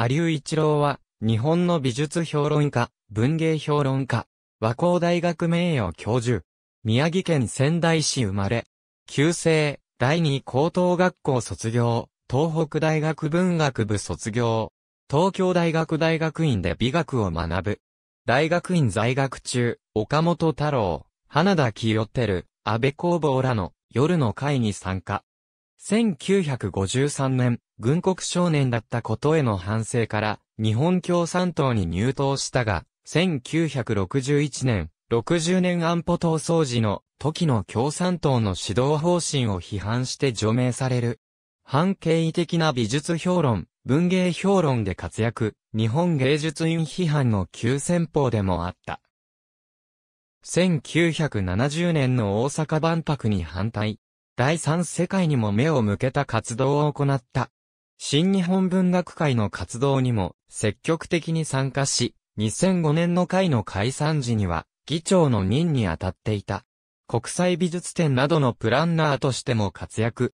羽生一郎は、日本の美術評論家、文芸評論家、和光大学名誉教授、宮城県仙台市生まれ、旧制、第二高等学校卒業、東北大学文学部卒業、東京大学大学院で美学を学ぶ。大学院在学中、岡本太郎、花田清照、安部工房らの夜の会に参加。1953年、軍国少年だったことへの反省から、日本共産党に入党したが、1961年、60年安保闘争時の時の共産党の指導方針を批判して除名される。反経緯的な美術評論、文芸評論で活躍、日本芸術院批判の急先鋒でもあった。1970年の大阪万博に反対、第三世界にも目を向けた活動を行った。新日本文学会の活動にも積極的に参加し、2005年の会の解散時には、議長の任に当たっていた。国際美術展などのプランナーとしても活躍。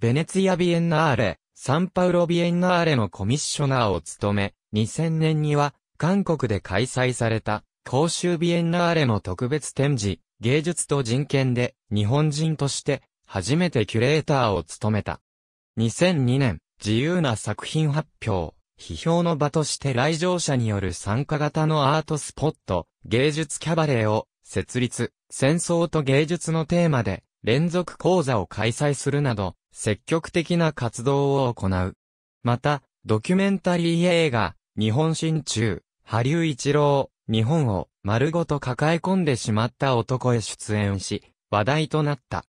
ベネツィア・ビエンナーレ、サンパウロ・ビエンナーレのコミッショナーを務め、2000年には、韓国で開催された、公衆ビエンナーレの特別展示、芸術と人権で、日本人として、初めてキュレーターを務めた。2002年、自由な作品発表、批評の場として来場者による参加型のアートスポット、芸術キャバレーを設立、戦争と芸術のテーマで連続講座を開催するなど、積極的な活動を行う。また、ドキュメンタリー映画、日本新中、波竜一郎、日本を丸ごと抱え込んでしまった男へ出演し、話題となった。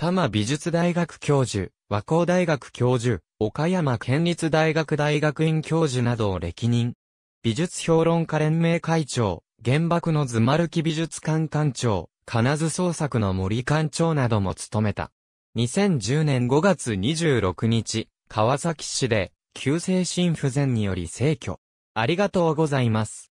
多摩美術大学教授、和光大学教授、岡山県立大学大学院教授などを歴任。美術評論家連盟会長、原爆のズマルキ美術館館長、金津創作の森館長なども務めた。2010年5月26日、川崎市で、急性心不全により逝去。ありがとうございます。